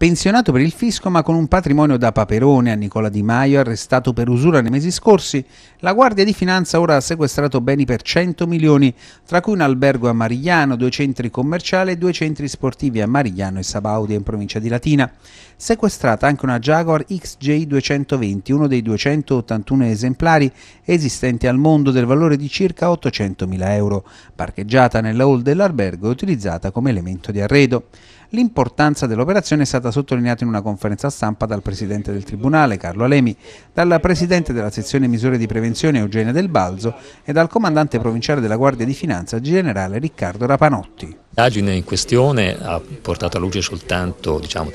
pensionato per il fisco ma con un patrimonio da paperone a Nicola Di Maio, arrestato per usura nei mesi scorsi, la Guardia di Finanza ora ha sequestrato beni per 100 milioni, tra cui un albergo a Marigliano, due centri commerciali e due centri sportivi a Marigliano e Sabaudia in provincia di Latina. Sequestrata anche una Jaguar XJ220, uno dei 281 esemplari esistenti al mondo del valore di circa 800 mila euro, parcheggiata nella hall dell'albergo e utilizzata come elemento di arredo. L'importanza dell'operazione è stata sottolineata in una conferenza stampa dal Presidente del Tribunale, Carlo Alemi, dal Presidente della sezione misure di prevenzione Eugenia Del Balzo e dal Comandante provinciale della Guardia di Finanza, generale Riccardo Rapanotti. L'indagine in questione ha portato a luce soltanto, diciamo,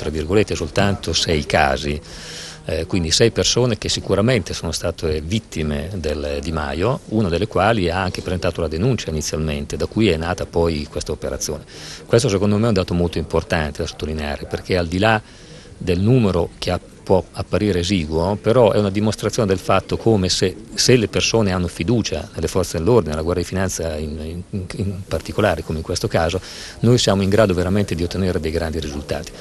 soltanto sei casi eh, quindi sei persone che sicuramente sono state vittime del Di Maio, una delle quali ha anche presentato la denuncia inizialmente, da cui è nata poi questa operazione. Questo secondo me è un dato molto importante da sottolineare perché al di là del numero che ha può apparire esiguo, però è una dimostrazione del fatto come se, se, le persone hanno fiducia nelle forze dell'ordine, nella Guardia di Finanza in, in, in particolare, come in questo caso, noi siamo in grado veramente di ottenere dei grandi risultati.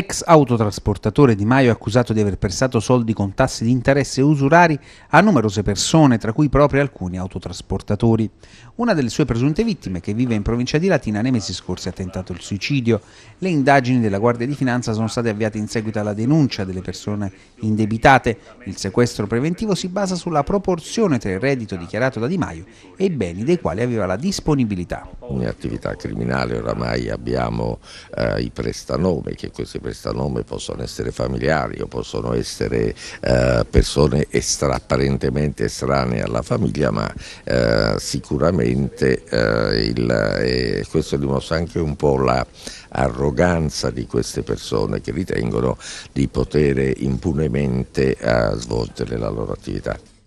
Ex autotrasportatore Di Maio è accusato di aver prestato soldi con tassi di interesse usurari a numerose persone, tra cui proprio alcuni autotrasportatori. Una delle sue presunte vittime, che vive in provincia di Latina, nei mesi scorsi ha tentato il suicidio. Le indagini della Guardia di Finanza sono state avviate in seguito alla denuncia delle persone indebitate. Il sequestro preventivo si basa sulla proporzione tra il reddito dichiarato da Di Maio e i beni dei quali aveva la disponibilità. In attività criminale oramai abbiamo eh, i prestanome che queste persone questo nome possono essere familiari o possono essere eh, persone estra, apparentemente estranee alla famiglia, ma eh, sicuramente eh, il, questo dimostra anche un po' la arroganza di queste persone che ritengono di poter impunemente eh, svolgere la loro attività.